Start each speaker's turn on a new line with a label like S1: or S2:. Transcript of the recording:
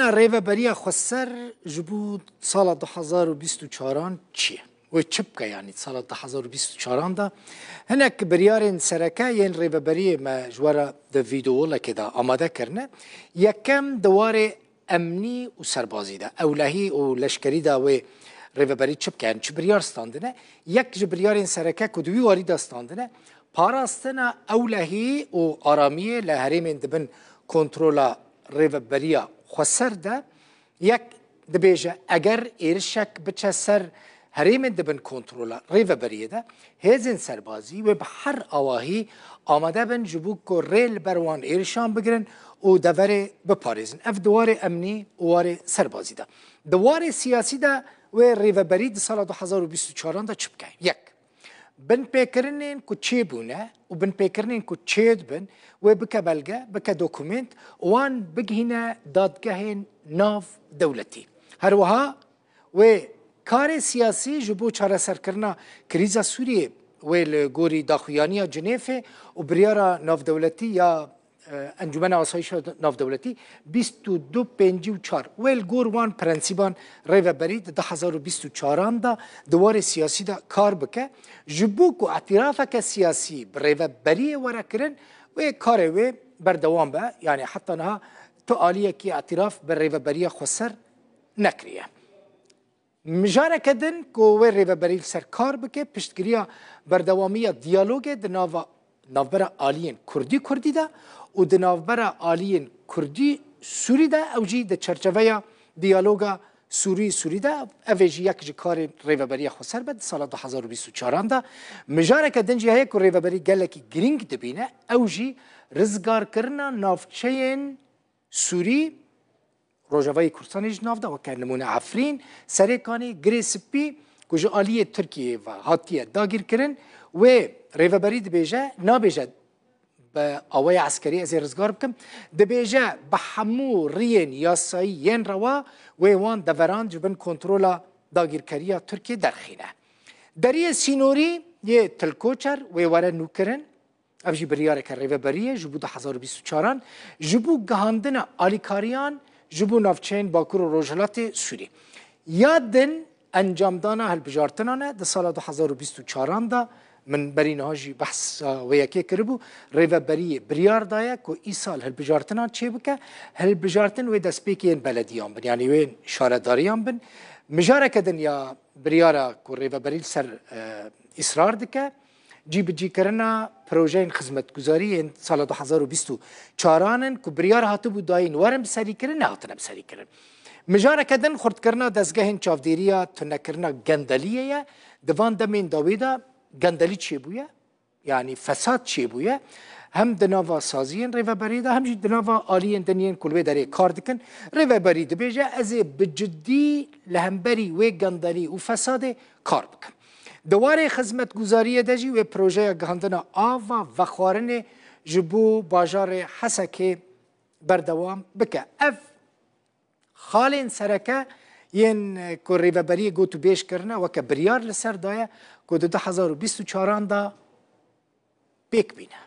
S1: رهبری خسر جبود سال 2024 چیه؟ و چپکه یعنی سال 2024 دا هنک بریارین سرکه یعنی رهبری ما جوارا د ویدیو لکه دا آماده کرنه یکم دوار امنی و سربازی دا اولهی و لشکری دا و رهبری چپکه یعنی چه بریار ستاندنه یک جبریارین سرکه کدوی واری دا ستاندنه پاراستنا اولهی و آرامیه لحریم دبن کنترولا رهبریه xwe ser de yek dibêje eger êrişek biçe ser herêmê dibin kontrola rêveberiyê de hêzên serbazî wê bi her awahî amade bin ji bo ku rê li ber wan êrişan bigirin û deverê biparêzin. Ev diwarê emnî û warê serbazî de. Diwarê siyasî de wê rêveberî di sala 2024 da çi bike? Yek. بنبيكرنين كتشيبونا وبنبيكرنين كتشيدبن وبكا بلغة بكا دوكومنت وان بجهنا دادجهن ناف دولتي هروها و کار سیاسی جبو چاره سر کرنا کریزا سوریه و لگوری داخویانی جنیفه و بریارا ناف دولتی یا انجمن آسایش نافدولتی 22 54 ویل گوروان پرنسیبان ریو برید ده 2024 دا دوار سیاسی دا کار بکه جبو کو اعتراف که سیاسی ریو بری ورا کرن و کار و بردوام به یعنی حتی نها تو آلیه که اعتراف بر ریو بری خسر نکریه مجاره کدن کو وی ریو بری سر کار بکه پشتگیری بردوامی دیالوگ دناوا نافبر عالیین کردی کردی ده او د نافبر عالیین کردی سوری ده او جی د چرچوه دیالوگا سوری سوری ده او جی یک جی کار ریوبری خسر بد سال 2024 ده مجاره که دنجی هایی که ریوبری گلکی گرینگ دبینه او جی رزگار کرنا نافچین سوری روجاوی کردستان جناف ده و که نمونه عفرین سرکانی گری سپی کجا آلیه ترکیه و هاتیه داگیر کرن و ریوبری دبێژە نابێژە بە ئەوەی عسکەری ئەزێ ڕزگار بکەم دەبێژە بە هەموو ڕێن یاسایی یەنڕەوە وێوان دەڤران بن کۆنتترۆلا داگیرکاریە تورکیە دەرخینە. دەریە سینۆری یێ تلکۆچەر وێوەرە نوکردن ev jî biryareke rêveberiye ji bû çaran ji bû gihandina alîkariyan ji bû navçeyên Bakur û Rojhilatê Sûrî. Ya din ئەنجامدانە هەلبژارتنانە دە سالا 2024دا من بەرینەهاژی بەحس وەیەکێ کردبوو ڕێڤەبەری بریاردایە کو ئیسال هەلبژارتنان چێ بکە هەلبژارتن وێ دەستپێکیان بەلەدیان بن یانی وێن شارەداریان بن مژارەکە دنیا بریاە کو ڕێڤەبەریل سەر ئیسرار دکە جیبجیکردنا پروژین خزمەتگوزاری سال 2020 چارانن کو بریار هاتبوو داین وەرم سەریکردن هاتنم سەریکردن. مجارك دن خرد كرنا دزگهن چافديريا تنكرنا گندليه يا دوان دمين داويدا گندلي چي بويا يعني فساد چي بويا هم دناوا سازين ريفبري دا هم دناوا عاليين دنيين كلوي دري كار دكن ريفبري دبيجا از بجدي لهمبري و گندلي و فساد كار بكن دواره خدمت گزاری دجی و پروژه گهاندنا آوا و خوارن جبو باجار حسکه بردوام بکه اف خالên sereke yên ku rêveberiyê got û bêjkirine weke biryar li ser daye ku di 2024 da pêk bîne.